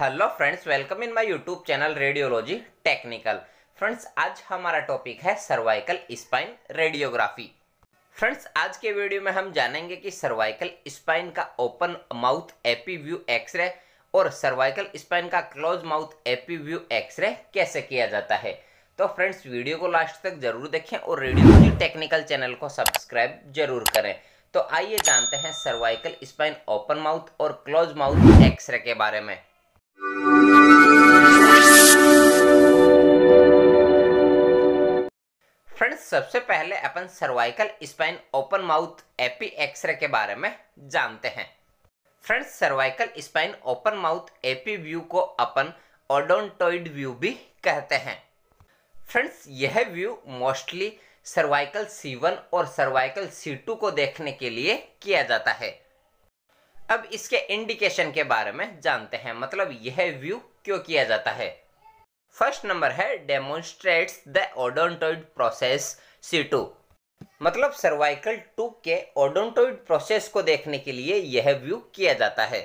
hello friends welcome in my YouTube channel radiology technical friends आज हमारा topic है cervical spine radiography friends आज के वीडियो में हम जानेंगे कि सर्वाइकल स्पाइन का open mouth AP view X ray और सर्वाइकल स्पाइन का close mouth AP view X ray कैसे किया जाता है तो फ्रेंड्स वीडियो को लास्ट तक जरूर देखें और रेडियोलॉजी टेक्निकल चैनल को सब्सक्राइब जरूर करें तो आइए जानते हैं सर्वाइकल स्पाइन ओपन माउथ और क्लोज माउथ एक्सरे के बारे में फ्रेंड्स सबसे पहले अपन cervical spine open mouth AP X ray के बारे में जानते हैं friends cervical spine open mouth AP view को अपन ओडोनटोइड व्यू भी कहते हैं फ्रेंड्स यह व्यू मोस्टली सर्वाइकल वन और सर्वाइकल टू को देखने के लिए किया जाता है अब इसके इंडिकेशन के बारे में जानते हैं मतलब यह व्यू क्यों किया जाता है फर्स्ट नंबर है demonstrates the odontoid process C two मतलब सर्वाइकल टू के ओडोंटोइड प्रोसेस को देखने के लिए यह व्यू किया जाता है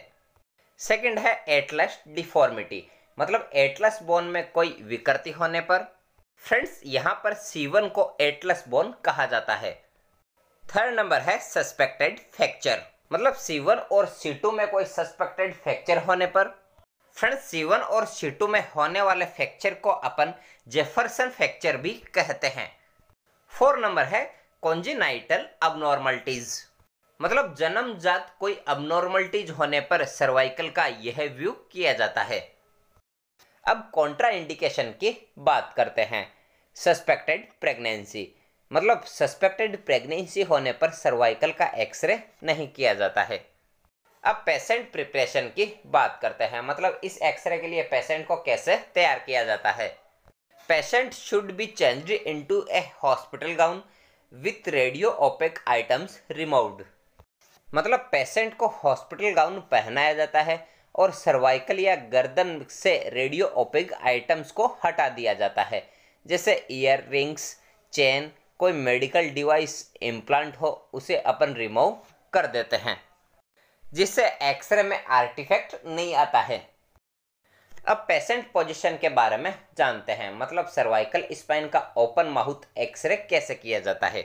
सेकंड है एटलस डिफॉर्मिटी मतलब एटलस बोन में कोई विकृति होने पर फ्रेंड्स यहां पर सीवन को एटलस बोन कहा जाता है थर्ड नंबर है सस्पेक्टेड फ्रैक्चर मतलब सीवन और सीटू में कोई सस्पेक्टेड फ्रैक्चर होने पर फ्रेंड सीवन और सीटू में होने वाले फ्रैक्चर को अपन जेफरसन फ्रैक्चर भी कहते हैं फोर नंबर है कॉन्जिनाइटल अबनॉर्मलिटीज मतलब जन्मजात कोई अबनॉर्मलिटीज होने पर सर्वाइकल का यह व्यू किया जाता है अब कॉन्ट्रा इंडिकेशन की बात करते हैं सस्पेक्टेड प्रेगनेंसी मतलब सस्पेक्टेड प्रेगनेंसी होने पर सर्वाइकल का एक्सरे नहीं किया जाता है अब पेशेंट प्रिपरेशन की बात करते हैं मतलब इस एक्सरे के लिए पेशेंट को कैसे तैयार किया जाता है patient should be change to a hospital gown with radio opaque items remove मतलब पेशेंट को हॉस्पिटल गाउन पहनाया जाता है और सर्वाइकल या गर्दन से रेडियो ओपेक आइटम्स को हटा दिया जाता है जैसे ईयर रिंग्स चेन कोई मेडिकल डिवाइस इम्प्लांट हो उसे अपन रिमूव कर देते हैं जिससे एक्सरे में आर्टिफैक्ट नहीं आता है अब पेशेंट पोजीशन के बारे में जानते हैं मतलब सर्वाइकल स्पाइन का ओपन माउथ एक्सरे कैसे किया जाता है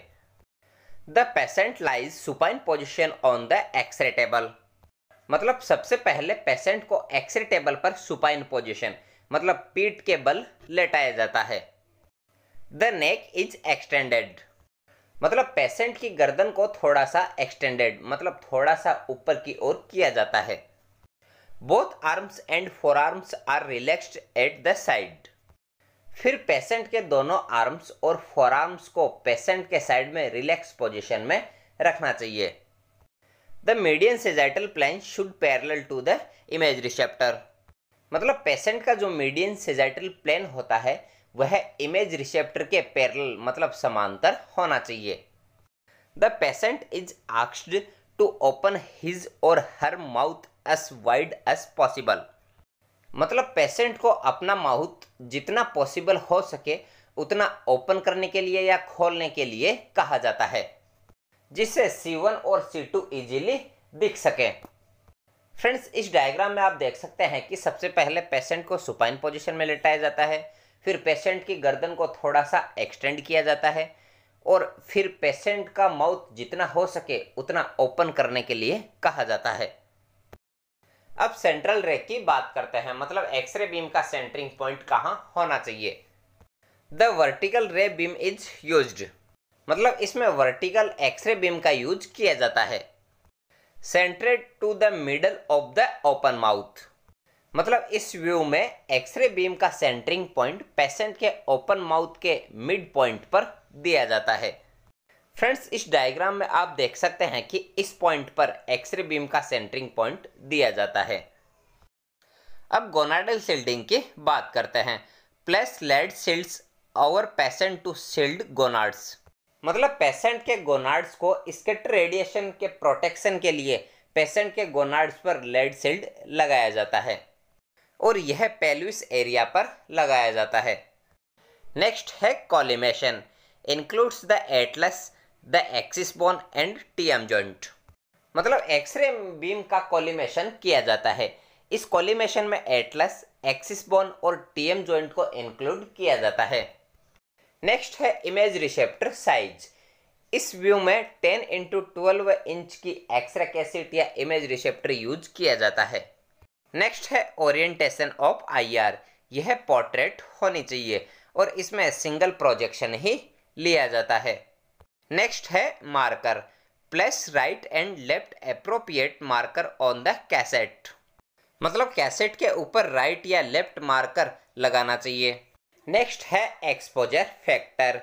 the patient lies supine position on the X ray table मतलब सबसे पहले पेशेंट को एक्सरे टेबल पर सुपाइन पोजीशन मतलब पीठ के बल लेटाया जाता है द नेक इज एक्सटेंडेड मतलब पेशेंट की गर्दन को थोड़ा सा एक्सटेंडेड मतलब थोड़ा सा ऊपर की ओर किया जाता है both arms and forearms are relaxed at the side फिर पेशेंट के दोनों आर्म्स और फोर आर्म्स को पेशेंट के साइड में रिलैक्स पोजिशन में रखना चाहिए the median sagittal plane should parallel to the image receptor मतलब पेशेंट का जो मीडियन सेजाइटल प्लान होता है वह इमेज रिसेप्टर के पैरल मतलब समांतर होना चाहिए द पेशेंट इज आक्स्ड टू ओपन हिज और her mouth as wide as possible मतलब पेशेंट को अपना माउथ जितना पॉसिबल हो सके उतना ओपन करने के लिए या खोलने के लिए कहा जाता है जिससे C1 और C2 इजीली दिख सके फ्रेंड्स इस डायग्राम में आप देख सकते हैं कि सबसे पहले पेशेंट को सुपाइन पोजीशन में लेटाया जाता है फिर पेशेंट की गर्दन को थोड़ा सा एक्सटेंड किया जाता है और फिर पेशेंट का माउथ जितना हो सके उतना ओपन करने के लिए कहा जाता है अब सेंट्रल रे की बात करते हैं मतलब एक्सरे बीम का सेंटरिंग पॉइंट कहाँ होना चाहिए the vertical ray beam is use मतलब इसमें वर्टिकल एक्सरे बीम का यूज किया जाता है centred to the middle of the open mouth मतलब इस व्यू में एक्सरे बीम का सेंटरिंग पॉइंट पेशेंट के ओपन माउथ के मिड पॉइंट पर दिया जाता है फ्रेंड्स इस डायग्राम में आप देख सकते हैं कि इस पॉइंट पर एक्सरे बीम का सेंटरिंग पॉइंट दिया जाता है अब गोनाडल शील्डिंग की बात करते हैं प्लस लेड शिल्ड्स और पेशेंट टू शील्ड गोनाड्स मतलब पेशेंट के गोनाड्स को स्केट रेडिएशन के प्रोटेक्शन के लिए पेशेंट के गोनाड्स पर लेड शील्ड लगाया जाता है और यह पेल्विस एरिया पर लगाया जाता है नेक्स्ट है collimation includes the atlas the axis bone and TM joint मतलब एक्सरे बीम का कॉलिमेशन किया जाता है इस कॉलिमेशन में एटलस एक्सिस बोन और टीएम जॉइंट को इंक्लूड किया जाता है नेक्स्ट है इमेज रिसेप्टर साइज इस व्यू में टेन इंटू ट्वेल्व इंच की एक्सरे कैसेट या इमेज रिसेप्टर यूज किया जाता है नेक्स्ट है ओरिएंटेशन ऑफ आईआर यह पोर्ट्रेट होनी चाहिए और इसमें सिंगल प्रोजेक्शन ही लिया जाता है नेक्स्ट है marker plus right and left appropriate marker on the cassette मतलब कैसेट के ऊपर राइट या लेफ्ट मार्कर लगाना चाहिए नेक्स्ट है exposure factor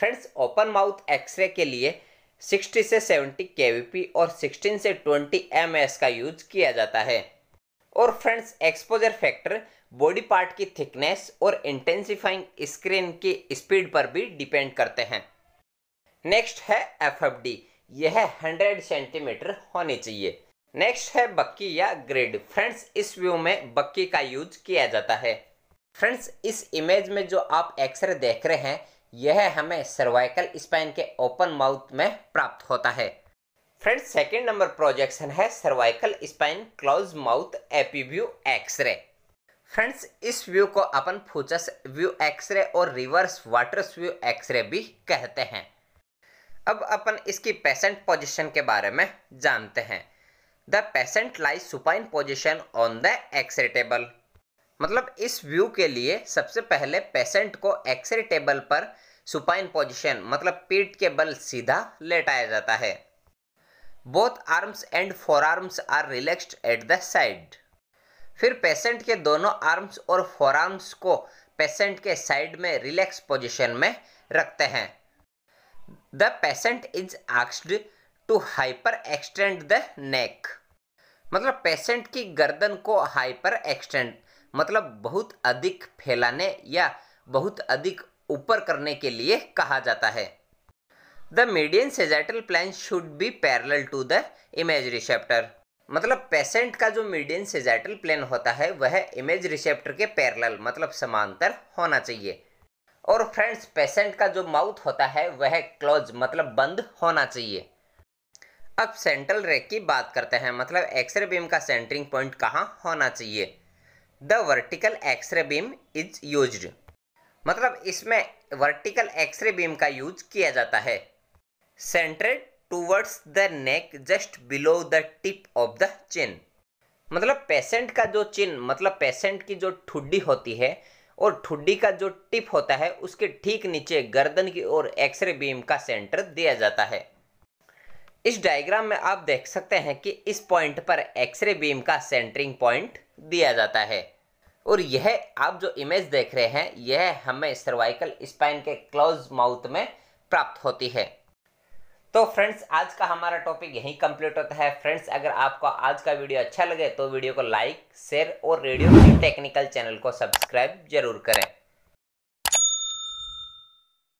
friends open mouth X ray के लिए 60 से 70 के और 16 से 20 एम का यूज किया जाता है और friends exposure factor body part की थिकनेस और इंटेंसिफाइंग स्क्रीन की स्पीड पर भी डिपेंड करते हैं नेक्स्ट है एफ यह 100 सेंटीमीटर होनी चाहिए नेक्स्ट है बक्की या ग्रिड फ्रेंड्स इस व्यू में बक्की का यूज किया जाता है फ्रेंड्स इस इमेज में जो आप एक्सरे देख रहे हैं यह हमें सर्वाइकल स्पाइन के ओपन माउथ में प्राप्त होता है फ्रेंड्स सेकेंड नंबर प्रोजेक्शन है cervical spine close mouth AP view X ray friends इस व्यू को अपन फूचस व्यू एक्सरे और रिवर्स वाटर्स व्यू एक्सरे भी कहते हैं अब अपन इसकी पेशेंट पोजीशन के बारे में जानते हैं the patient lies supine position on the X ray table मतलब इस व्यू के लिए सबसे पहले पेशेंट को एक्सरे टेबल पर सुपाइन पोजिशन मतलब पीठ के बल सीधा लेटाया जाता है both arms and forearms are relaxed at the side फिर पेशेंट के दोनों आर्म्स और फोर आर्म्स को पेशेंट के साइड में रिलैक्स पोजिशन में रखते हैं द पेशेंट इज आक्सड to hyper extend the neck मतलब पेशेंट की गर्दन को हाइपर एक्सटेंड मतलब बहुत अधिक फैलाने या बहुत अधिक ऊपर करने के लिए कहा जाता है the median sagittal plane should be parallel to the image receptor मतलब पेशेंट का जो मीडियन सेजाइटल प्लेन होता है वह इमेज रिसेप्टर के पैरल मतलब समांतर होना चाहिए और फ्रेंड्स पेशेंट का जो माउथ होता है वह क्लोज मतलब बंद होना चाहिए अब सेंट्रल रेक की बात करते हैं मतलब एक्सरे बीम का सेंटरिंग पॉइंट कहाँ होना चाहिए the vertical X ray beam is used मतलब इसमें वर्टिकल एक्सरे बीम का यूज किया जाता है centred towards the neck just below the tip of the chin मतलब पेशेंट का जो चिन मतलब पेशेंट की जो ठुड्डी होती है और ठुड्डी का जो टिप होता है उसके ठीक नीचे गर्दन की ओर एक्सरे बीम का सेंटर दिया जाता है इस डायग्राम में आप देख सकते हैं कि इस पॉइंट पर एक्सरे बीम का सेंटरिंग पॉइंट दिया जाता है और यह आप जो इमेज देख रहे हैं यह हमें सर्वाइकल स्पाइन के क्लोज माउथ में प्राप्त होती है तो फ्रेंड्स आज का हमारा टॉपिक यहीं कंप्लीट होता है फ्रेंड्स अगर आपको आज का वीडियो अच्छा लगे तो वीडियो को लाइक शेयर और रेडियो टेक्निकल चैनल को सब्सक्राइब जरूर करें